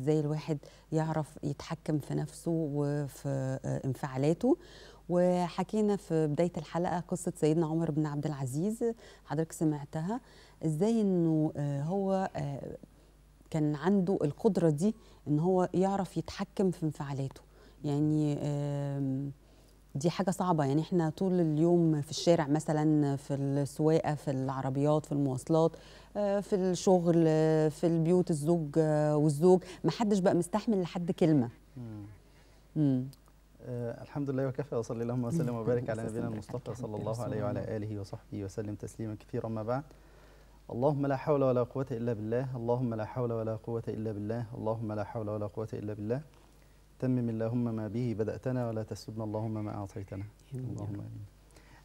ازاي الواحد يعرف يتحكم في نفسه وفي آه، انفعالاته وحكينا في بداية الحلقة قصة سيدنا عمر بن عبد العزيز حضرتك سمعتها ازاي انه آه، هو آه، كان عنده القدرة دي ان هو يعرف يتحكم في انفعالاته يعني دي حاجة صعبة يعني احنا طول اليوم في الشارع مثلا في السواقة في العربيات في المواصلات آه، في الشغل في البيوت الزوج آه، والزوج محدش بقى مستحمل لحد كلمة امم أه الحمد لله وكفى وصلى اللهم وسلم وبارك على نبينا المصطفى صلى الله عليه وعلى آله وصحبه وسلم تسليما كثيرا ما بعد اللهم لا حول ولا قوة إلا بالله اللهم لا حول ولا قوة إلا بالله اللهم لا حول ولا قوة إلا بالله تمم اللهم ما به بدأتنا ولا تسلبنا اللهم ما أعطيتنا اللهم آمين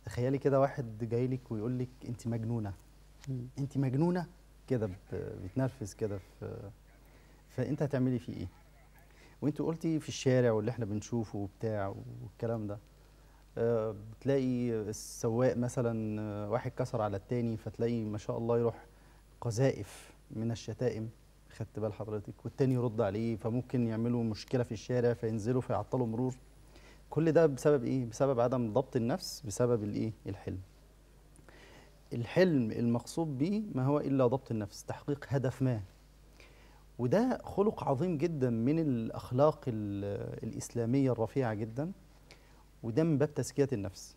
تخيلي كده واحد جاي لك ويقول لك أنت مجنونة أنت مجنونة كده بتنرفز كده في فأنت هتعملي فيه إيه؟ وأنت قلتي في الشارع واللي إحنا بنشوفه وبتاع والكلام ده آه، بتلاقي السواق مثلا آه، واحد كسر على التاني فتلاقي ما شاء الله يروح قذائف من الشتائم خدت بال حضرتك والتاني يرد عليه فممكن يعملوا مشكله في الشارع فينزلوا فيعطلوا مرور كل ده بسبب ايه بسبب عدم ضبط النفس بسبب الايه الحلم الحلم المقصود به ما هو الا ضبط النفس تحقيق هدف ما وده خلق عظيم جدا من الاخلاق الاسلاميه الرفيعه جدا وده من باب تزكيه النفس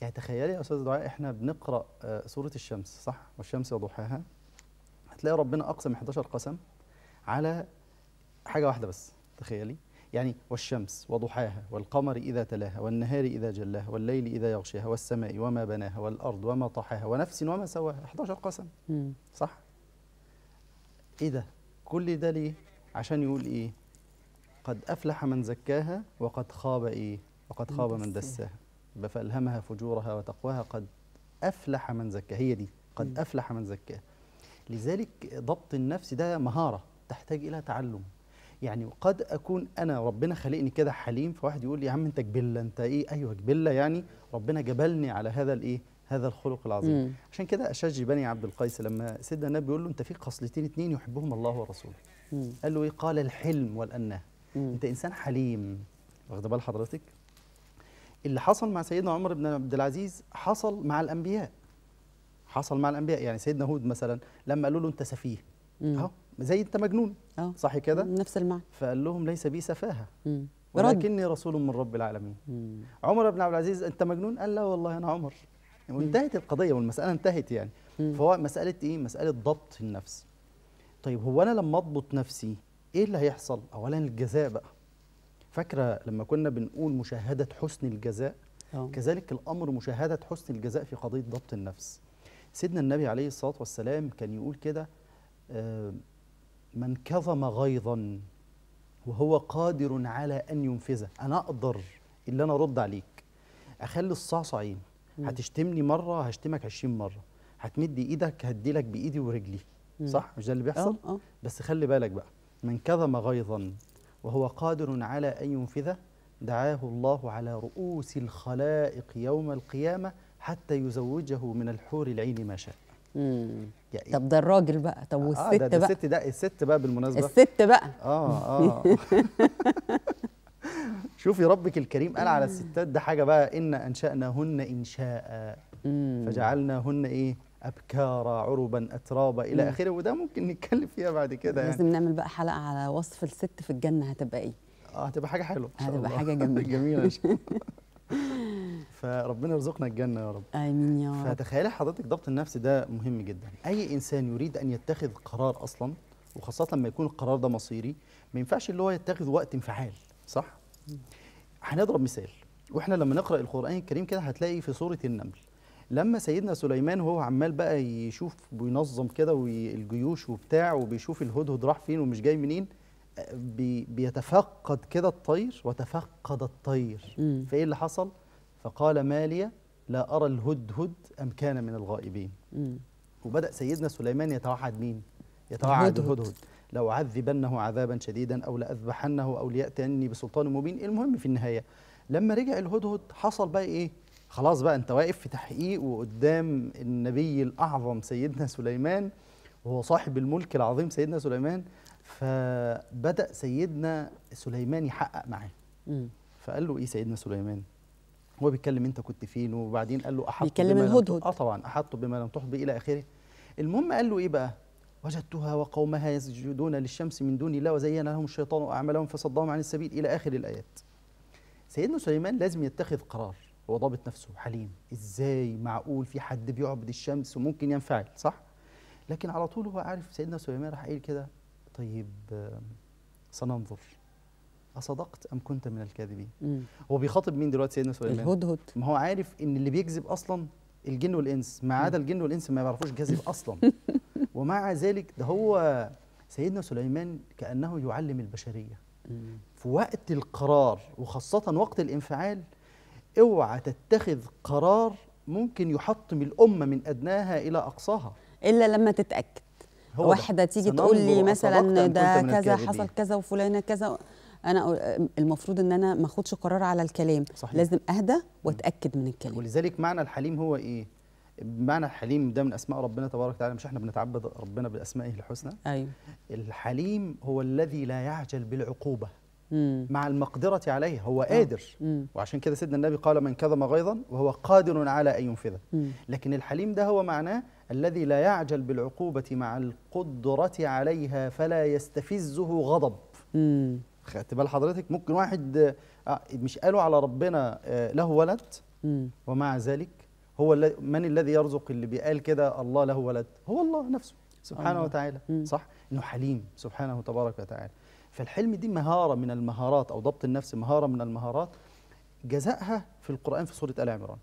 يعني تخيلي يا استاذ دعاء احنا بنقرا آه، سوره الشمس صح والشمس وضحاها هتلاقي ربنا اقسم 11 قسم على حاجه واحده بس تخيلي يعني والشمس وضحاها والقمر إذا تلاها والنهار إذا جلاها والليل إذا يغشاها والسماء وما بناها والأرض وما طحاها ونفس وما سواها 11 قسم صح؟ إيه ده؟ كل ده ليه؟ عشان يقول إيه؟ قد أفلح من زكاها وقد خاب إيه؟ وقد خاب من دساها بفالهمها فألهمها فجورها وتقواها قد أفلح من زكاها هي دي قد أفلح من زكاها لذلك ضبط النفس ده مهارة تحتاج إلى تعلم يعني قد أكون أنا ربنا خلقني كده حليم فواحد يقول لي يا عم أنت جبلة أنت إيه أيوه جبلة يعني ربنا جبلني على هذا الإيه هذا الخلق العظيم مم. عشان كده أشج بني عبد القيس لما سيدنا النبي بيقول له أنت فيك خصلتين اتنين يحبهم الله ورسوله مم. قال له إيه قال الحلم والأناه أنت إنسان حليم واخد بال حضرتك اللي حصل مع سيدنا عمر بن عبد العزيز حصل مع الأنبياء حصل مع الانبياء يعني سيدنا هود مثلا لما قالوا له انت سفيه اهو زي انت مجنون أوه. صح كده نفس المعنى فقال لهم ليس بي سفاهه ولكني رسول من رب العالمين مم. عمر بن عبد العزيز انت مجنون قال لا والله انا عمر وانتهت القضيه والمساله انتهت يعني مم. فهو مساله ايه مساله ضبط النفس طيب هو انا لما اضبط نفسي ايه اللي هيحصل اولا الجزاء بقى فاكره لما كنا بنقول مشاهده حسن الجزاء أوه. كذلك الامر مشاهده حسن الجزاء في قضيه ضبط النفس سيدنا النبي عليه الصلاة والسلام كان يقول كده آه، من كظم غيظا وهو قادر على أن ينفذه أنا أقدر اللي أنا أرد عليك أخلي الصعصعين هتشتمني مرة هشتمك عشرين مرة هتمد إيدك هديلك بإيدي ورجلي صح مش ده اللي بيحصل أه. أه. بس خلي بالك بقى من كظم غيظا وهو قادر على أن ينفذه دعاه الله على رؤوس الخلائق يوم القيامة حتى يزوجه من الحور العين ما شاء يعني طب ده الراجل بقى طب آه، والست آه ده ده بقى الست ده الست بقى بالمناسبه الست بقى اه اه شوفي ربك الكريم قال على الستات ده حاجه بقى ان انشاناهن انشاء فجعلناهن ايه ابكارا عربا اترابا الى اخره وده ممكن نتكلم فيها بعد كده يعني لازم نعمل بقى حلقه على وصف الست في الجنه هتبقى ايه اه هتبقى حاجه حلوه هتبقى حاجه جميله جميله فربنا يرزقنا الجنه يا رب امين يا رب فتخيلي حضرتك ضبط النفس ده مهم جدا اي انسان يريد ان يتخذ قرار اصلا وخاصه لما يكون القرار ده مصيري ما ينفعش اللي هو يتخذ وقت انفعال صح هنضرب مثال واحنا لما نقرا القران الكريم كده هتلاقي في سوره النمل لما سيدنا سليمان وهو عمال بقى يشوف وينظم كده والجيوش وبتاع وبيشوف الهدهد راح فين ومش جاي منين بيتفقد كده الطير وتفقد الطير فايه اللي حصل فقال مالي لا أرى الهدهد أم كان من الغائبين مم. وبدأ سيدنا سليمان يتوعد مين يتوعد الهدهد لو عذبنه عذابا شديدا أو لأذبحنه أو ليأتيني بسلطان مبين المهم في النهاية لما رجع الهدهد حصل بقى إيه خلاص بقى أنت واقف في تحقيق وقدام النبي الأعظم سيدنا سليمان وهو صاحب الملك العظيم سيدنا سليمان فبدأ سيدنا سليمان يحقق معاه فقال له إيه سيدنا سليمان هو بيتكلم انت كنت فين وبعدين قال له احط بيتكلم الهدهد اه طبعا احط بما لم تحط به الى اخره المهم قال له ايه بقى وجدتها وقومها يسجدون للشمس من دون الله وزين لهم الشيطان اعمالهم فصدهم عن السبيل الى اخر الايات سيدنا سليمان لازم يتخذ قرار هو ضابط نفسه حليم ازاي معقول في حد بيعبد الشمس وممكن ينفعل صح لكن على طول هو عارف سيدنا سليمان راح قايل كده طيب آه، سننظر أصدقت أم كنت من الكاذبين مم. هو بيخاطب مين دلوقتي سيدنا سليمان الهدهد ما هو عارف إن اللي بيكذب أصلا الجن والإنس ما عدا الجن والإنس ما بيعرفوش يكذب أصلا ومع ذلك ده هو سيدنا سليمان كأنه يعلم البشرية مم. في وقت القرار وخاصة وقت الانفعال اوعى تتخذ قرار ممكن يحطم الأمة من أدناها إلى أقصاها إلا لما تتأكد واحدة تيجي تقول لي مثلا ده كذا حصل كذا وفلانة كذا انا المفروض ان انا ما اخدش قرار على الكلام صحيح. لازم اهدى واتاكد من الكلام ولذلك معنى الحليم هو ايه معنى الحليم ده من اسماء ربنا تبارك وتعالى مش احنا بنتعبد ربنا باسمائه الحسنى ايوه الحليم هو الذي لا يعجل بالعقوبه مع المقدرة عليه هو آه. قادر وعشان كده سيدنا النبي قال من كذم غيظا وهو قادر على أن ينفذه لكن الحليم ده هو معناه الذي لا يعجل بالعقوبة مع القدرة عليها فلا يستفزه غضب خدت بال حضرتك ممكن واحد آه، مش قالوا على ربنا آه، له ولد ومع ذلك هو من الذي يرزق اللي بيقال كده الله له ولد هو الله نفسه سبحانه الله. وتعالى مم. صح انه حليم سبحانه تبارك وتعالى فالحلم دي مهاره من المهارات او ضبط النفس مهاره من المهارات جزائها في القران في سوره ال عمران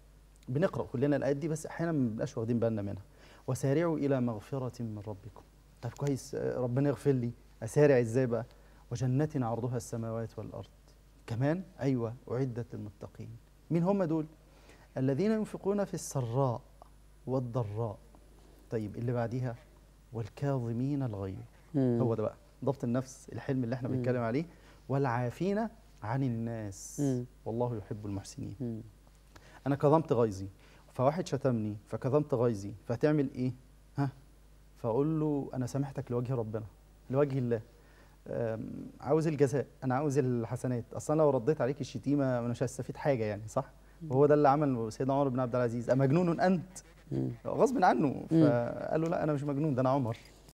بنقرا كلنا الايات دي بس احيانا ما بنبقاش واخدين بالنا منها وسارعوا الى مغفره من ربكم طب كويس آه، ربنا يغفر لي اسارع ازاي بقى وجنة عرضها السماوات والأرض كمان أيوة أعدت للمتقين مين هم دول؟ الذين ينفقون في السراء والضراء طيب اللي بعديها والكاظمين الغيظ هو ده بقى ضبط النفس الحلم اللي احنا بنتكلم عليه والعافين عن الناس مم. والله يحب المحسنين مم. انا كظمت غيظي فواحد شتمني فكظمت غيظي فهتعمل ايه ها فاقول له انا سامحتك لوجه ربنا لوجه الله عاوز الجزاء انا عاوز الحسنات اصلا لو رديت عليك الشتيمه انا مش هستفيد حاجه يعني صح وهو ده اللي عمل سيدنا عمر بن عبد العزيز امجنون انت غصب عنه فقال له لا انا مش مجنون ده انا عمر